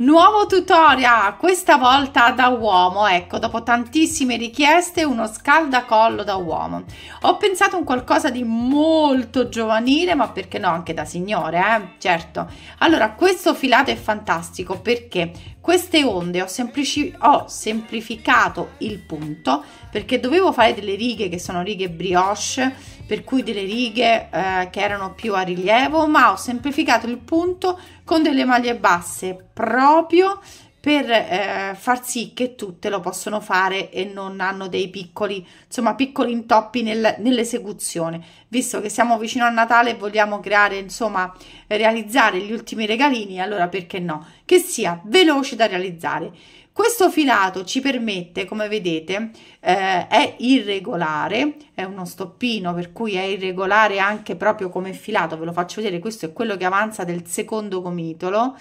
Nuovo tutorial, questa volta da uomo, ecco, dopo tantissime richieste, uno scaldacollo da uomo. Ho pensato un qualcosa di molto giovanile, ma perché no, anche da signore, eh? Certo. Allora, questo filato è fantastico perché queste onde ho, semplici- ho semplificato il punto perché dovevo fare delle righe che sono righe brioche, per cui delle righe eh, che erano più a rilievo, ma ho semplificato il punto con delle maglie basse proprio per eh, far sì che tutte lo possono fare e non hanno dei piccoli, insomma, piccoli intoppi nel, nell'esecuzione, visto che siamo vicino a Natale e vogliamo creare, insomma, realizzare gli ultimi regalini, allora perché no? Che sia veloce da realizzare. Questo filato ci permette, come vedete, eh, è irregolare, è uno stoppino per cui è irregolare anche proprio come filato, ve lo faccio vedere, questo è quello che avanza del secondo gomitolo,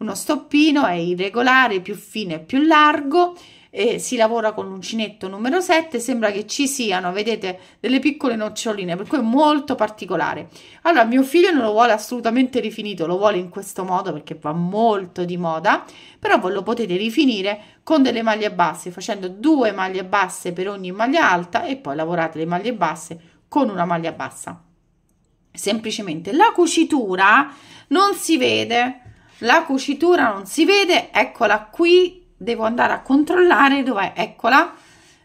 uno stoppino è irregolare, più fine e più largo. E si lavora con l'uncinetto numero 7 sembra che ci siano vedete delle piccole noccioline per cui è molto particolare allora mio figlio non lo vuole assolutamente rifinito lo vuole in questo modo perché va molto di moda però voi lo potete rifinire con delle maglie basse facendo due maglie basse per ogni maglia alta e poi lavorate le maglie basse con una maglia bassa semplicemente la cucitura non si vede la cucitura non si vede, eccola qui, devo andare a controllare dov'è, eccola,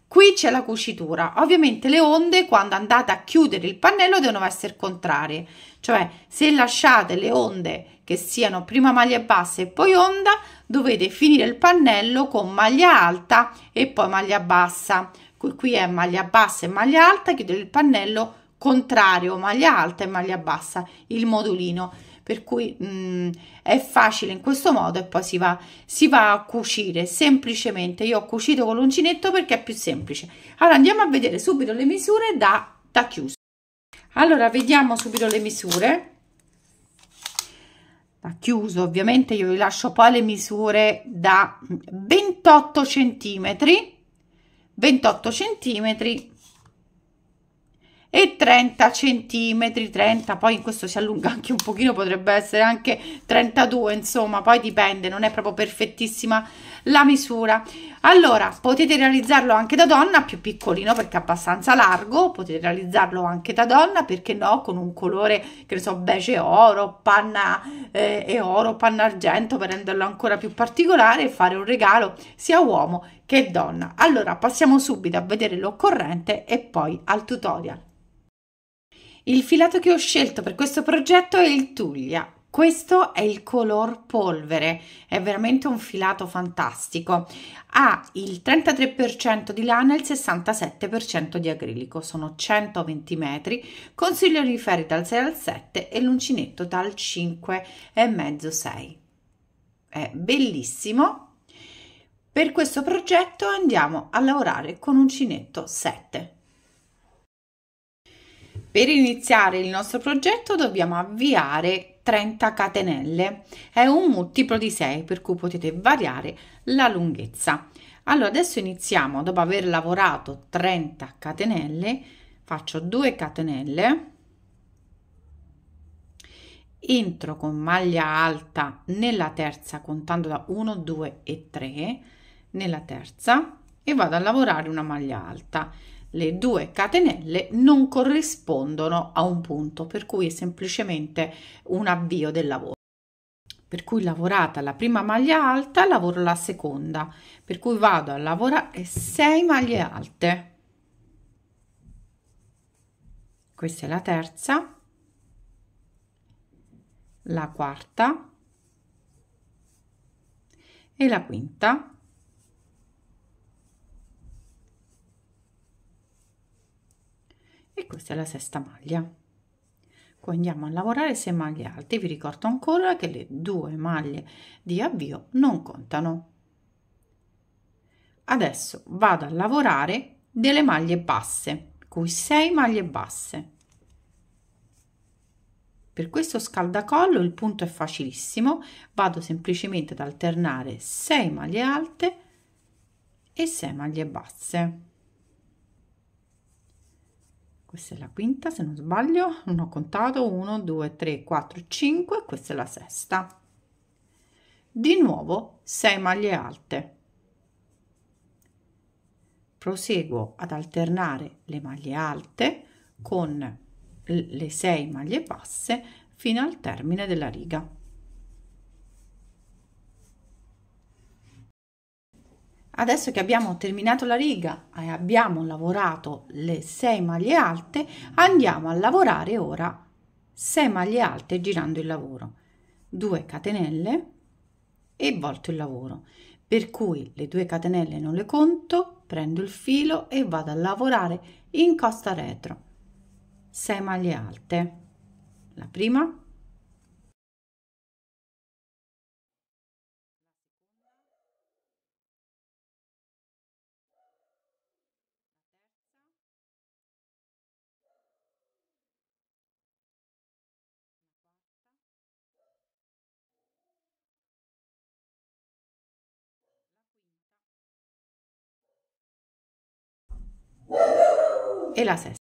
qui c'è la cucitura. Ovviamente le onde quando andate a chiudere il pannello devono essere contrarie, cioè se lasciate le onde che siano prima maglia bassa e poi onda, dovete finire il pannello con maglia alta e poi maglia bassa. Qui è maglia bassa e maglia alta, chiudere il pannello contrario, maglia alta e maglia bassa, il modulino per cui mh, mm, è facile in questo modo e poi si va, si va a cucire semplicemente. Io ho cucito con l'uncinetto perché è più semplice. Allora andiamo a vedere subito le misure da, da chiuso. Allora vediamo subito le misure chiuso ovviamente io vi lascio poi le misure da 28 mm, centimetri 28 centimetri e 30 centimetri 30 poi in questo si allunga anche un pochino potrebbe essere anche 32 insomma poi dipende non è proprio perfettissima la misura allora potete realizzarlo anche da donna più piccolino perché è abbastanza largo potete realizzarlo anche da donna perché no con un colore che ne so beige oro panna eh, e oro panna argento per renderlo ancora più particolare e fare un regalo sia uomo che donna allora passiamo subito a vedere l'occorrente e poi al tutorial il filato che ho scelto per questo progetto è il Tuglia. Questo è il color polvere, è veramente un filato fantastico. Ha il 33% di lana e il 67% di acrilico, sono 120 metri, consiglio di ferri dal 6 al 7 e l'uncinetto dal 5,5 6. È bellissimo. Per questo progetto andiamo a lavorare con uncinetto 7. Per iniziare il nostro progetto dobbiamo avviare 30 catenelle, è un multiplo di 6 per cui potete variare la lunghezza. Allora adesso iniziamo, dopo aver lavorato 30 catenelle, faccio 2 catenelle, entro con maglia alta nella terza contando da 1, 2 e 3, nella terza e vado a lavorare una maglia alta le due catenelle non corrispondono a un punto, per cui è semplicemente un avvio del lavoro. Per cui lavorata la prima maglia alta, lavoro la seconda, per cui vado a lavorare 6 maglie alte. Questa è la terza, la quarta e la quinta e questa è la sesta maglia poi andiamo a lavorare 6 maglie alte vi ricordo ancora che le due maglie di avvio non contano adesso vado a lavorare delle maglie basse con 6 maglie basse per questo scaldacollo il punto è facilissimo vado semplicemente ad alternare 6 maglie alte e 6 maglie basse questa è la quinta se non sbaglio non ho contato 1 2 3 4 5 questa è la sesta di nuovo 6 maglie alte proseguo ad alternare le maglie alte con le 6 maglie basse fino al termine della riga Adesso che abbiamo terminato la riga e abbiamo lavorato le 6 maglie alte, andiamo a lavorare ora 6 maglie alte girando il lavoro, 2 catenelle e volto il lavoro. Per cui le due catenelle non le conto, prendo il filo e vado a lavorare in costa retro. 6 maglie alte. La prima e la sesta.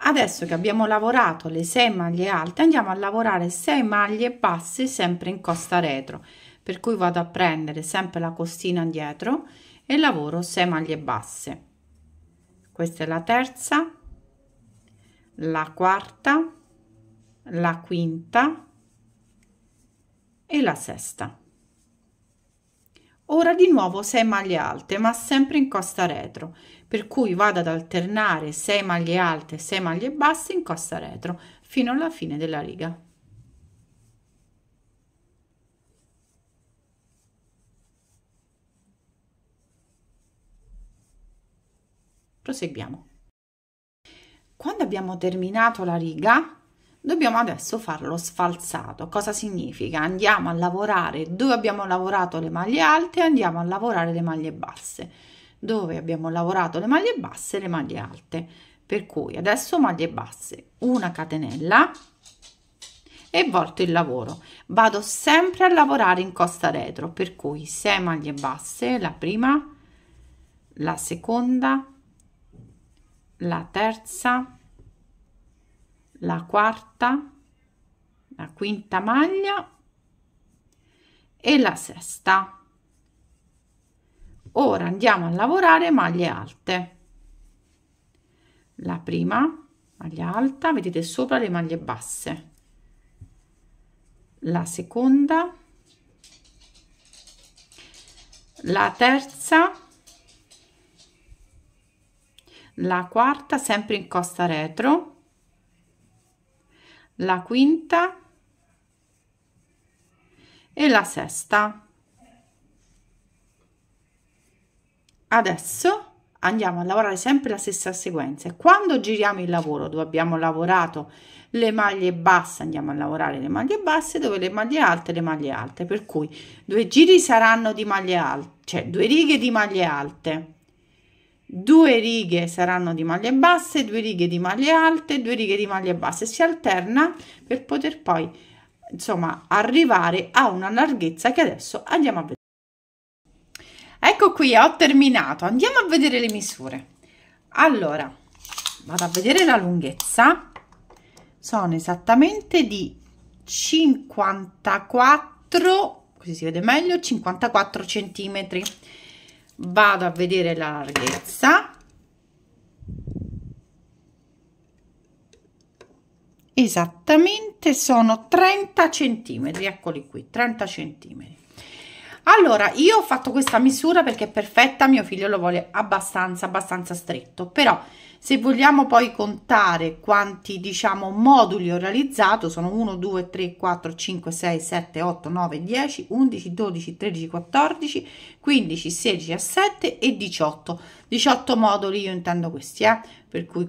Adesso che abbiamo lavorato le 6 maglie alte andiamo a lavorare 6 maglie basse sempre in costa retro per cui vado a prendere sempre la costina dietro e lavoro 6 maglie basse questa è la terza la quarta la quinta e la sesta ora di nuovo 6 maglie alte ma sempre in costa retro per cui vado ad alternare 6 maglie alte e 6 maglie basse in costa retro fino alla fine della riga proseguiamo quando abbiamo terminato la riga dobbiamo adesso farlo sfalsato. Cosa significa? Andiamo a lavorare dove abbiamo lavorato le maglie alte andiamo a lavorare le maglie basse dove abbiamo lavorato le maglie basse e le maglie alte per cui adesso maglie basse una catenella e volto il lavoro vado sempre a lavorare in costa retro per cui 6 maglie basse la prima la seconda la terza la quarta la quinta maglia e la sesta Ora andiamo a lavorare maglie alte. La prima maglia alta, vedete sopra le maglie basse. La seconda, la terza, la quarta sempre in costa retro, la quinta e la sesta. adesso andiamo a lavorare sempre la stessa sequenza e quando giriamo il lavoro dove abbiamo lavorato le maglie basse andiamo a lavorare le maglie basse dove le maglie alte le maglie alte per cui due giri saranno di maglie alte cioè due righe di maglie alte due righe saranno di maglie basse due righe di maglie alte due righe di maglie basse si alterna per poter poi insomma arrivare a una larghezza che adesso andiamo a vedere Ecco qui, ho terminato. Andiamo a vedere le misure. Allora, vado a vedere la lunghezza. Sono esattamente di 54, così si vede meglio, 54 centimetri. Vado a vedere la larghezza. Esattamente sono 30 centimetri, eccoli qui, 30 centimetri allora io ho fatto questa misura perché è perfetta mio figlio lo vuole abbastanza abbastanza stretto però se vogliamo poi contare quanti diciamo moduli ho realizzato sono 1 2 3 4 5 6 7 8 9 10 11 12 13 14 15 16 17 e 18 18 moduli io intendo questi eh per cui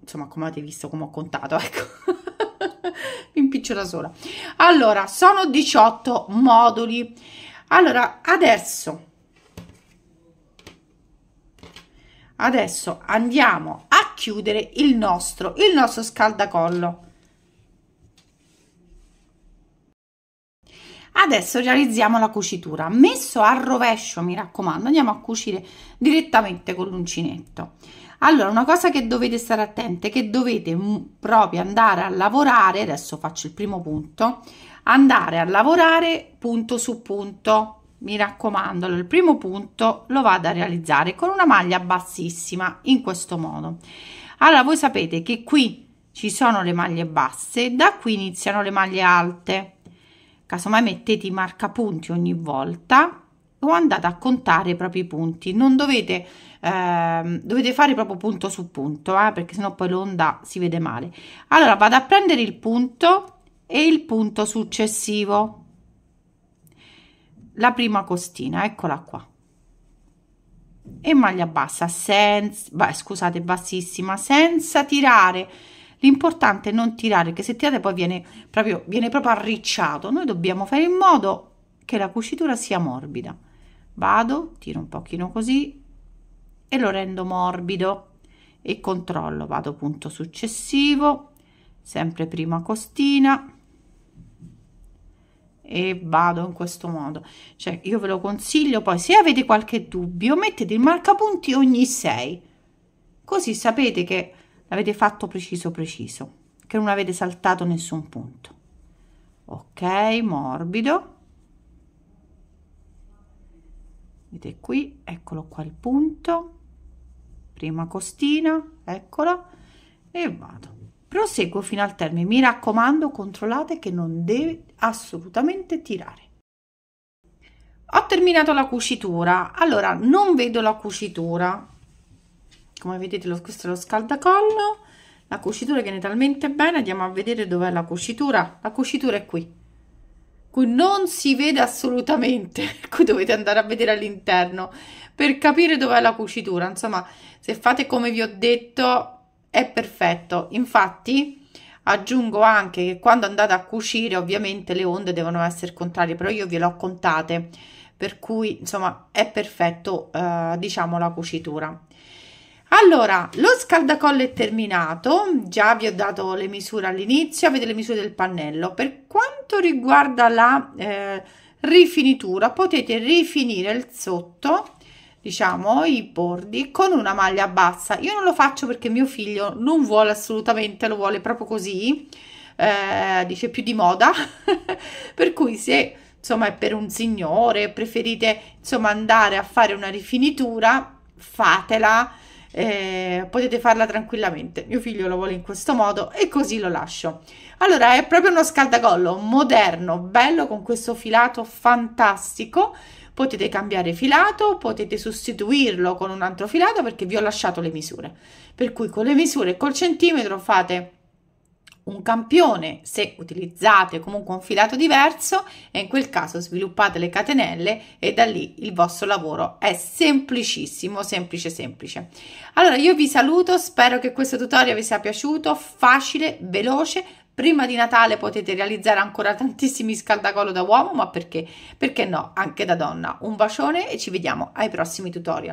insomma come avete visto come ho contato ecco mi impiccio da sola allora sono 18 moduli allora adesso adesso andiamo a chiudere il nostro il nostro scaldacollo adesso realizziamo la cucitura messo al rovescio mi raccomando andiamo a cucire direttamente con l'uncinetto allora, una cosa che dovete stare attenti è che dovete mm, proprio andare a lavorare, adesso faccio il primo punto, andare a lavorare punto su punto. Mi raccomando, il primo punto lo vado a realizzare con una maglia bassissima in questo modo. Allora, voi sapete che qui ci sono le maglie basse, da qui iniziano le maglie alte. Casomai mettete i marcapunti ogni volta o andate a contare i propri punti. Non dovete eh, dovete fare proprio punto su punto eh, perché sennò poi l'onda si vede male allora vado a prendere il punto e il punto successivo la prima costina eccola qua e maglia bassa senza bah, scusate bassissima senza tirare l'importante è non tirare perché se tirate poi viene proprio viene proprio arricciato noi dobbiamo fare in modo che la cucitura sia morbida vado tiro un pochino così e lo rendo morbido e controllo vado punto successivo sempre prima costina e vado in questo modo cioè io ve lo consiglio poi se avete qualche dubbio mettete il marcapunti ogni 6 così sapete che l'avete fatto preciso preciso che non avete saltato nessun punto ok morbido vedete qui eccolo qua il punto prima costina eccola e vado proseguo fino al termine mi raccomando controllate che non deve assolutamente tirare ho terminato la cucitura allora non vedo la cucitura come vedete lo, questo è lo scaldacollo la cucitura viene talmente bene andiamo a vedere dov'è la cucitura la cucitura è qui cui non si vede assolutamente, cui ecco, dovete andare a vedere all'interno per capire dov'è la cucitura. Insomma, se fate come vi ho detto è perfetto. Infatti aggiungo anche che quando andate a cucire ovviamente le onde devono essere contrarie, però io ve le ho contate, per cui insomma è perfetto eh, diciamo la cucitura. Allora, lo scaldacollo è terminato, già vi ho dato le misure all'inizio, avete le misure del pannello. Per quanto riguarda la eh, rifinitura, potete rifinire il sotto, diciamo, i bordi con una maglia bassa. Io non lo faccio perché mio figlio non vuole assolutamente, lo vuole proprio così, eh, dice più di moda, per cui se insomma è per un signore, preferite insomma andare a fare una rifinitura, fatela eh, potete farla tranquillamente. Mio figlio lo vuole in questo modo e così lo lascio. Allora è proprio uno scaldacollo moderno, bello, con questo filato fantastico. Potete cambiare filato, potete sostituirlo con un altro filato perché vi ho lasciato le misure. Per cui con le misure e col centimetro fate un campione se utilizzate comunque un filato diverso e in quel caso sviluppate le catenelle e da lì il vostro lavoro è semplicissimo semplice semplice allora io vi saluto spero che questo tutorial vi sia piaciuto facile veloce prima di Natale potete realizzare ancora tantissimi scaldacolo da uomo ma perché perché no anche da donna un bacione e ci vediamo ai prossimi tutorial